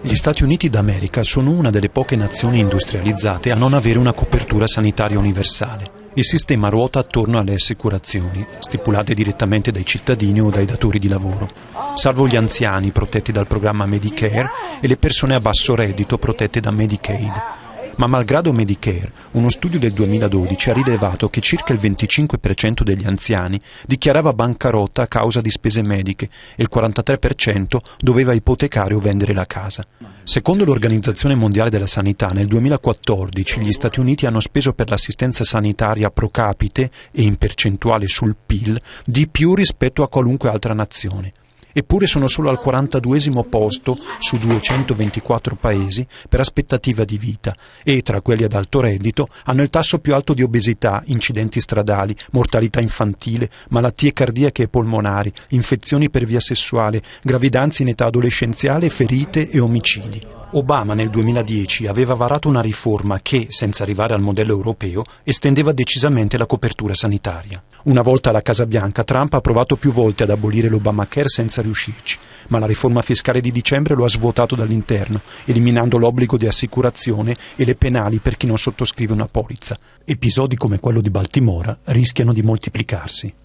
Gli Stati Uniti d'America sono una delle poche nazioni industrializzate a non avere una copertura sanitaria universale. Il sistema ruota attorno alle assicurazioni, stipulate direttamente dai cittadini o dai datori di lavoro, salvo gli anziani protetti dal programma Medicare e le persone a basso reddito protette da Medicaid. Ma malgrado Medicare, uno studio del 2012 ha rilevato che circa il 25% degli anziani dichiarava bancarotta a causa di spese mediche e il 43% doveva ipotecare o vendere la casa. Secondo l'Organizzazione Mondiale della Sanità, nel 2014 gli Stati Uniti hanno speso per l'assistenza sanitaria pro capite e in percentuale sul PIL di più rispetto a qualunque altra nazione eppure sono solo al 42 posto su 224 paesi per aspettativa di vita e tra quelli ad alto reddito hanno il tasso più alto di obesità, incidenti stradali, mortalità infantile, malattie cardiache e polmonari, infezioni per via sessuale, gravidanze in età adolescenziale, ferite e omicidi. Obama nel 2010 aveva varato una riforma che, senza arrivare al modello europeo, estendeva decisamente la copertura sanitaria. Una volta alla Casa Bianca, Trump ha provato più volte ad abolire l'Obamacare senza riuscirci, ma la riforma fiscale di dicembre lo ha svuotato dall'interno, eliminando l'obbligo di assicurazione e le penali per chi non sottoscrive una polizza. Episodi come quello di Baltimora rischiano di moltiplicarsi.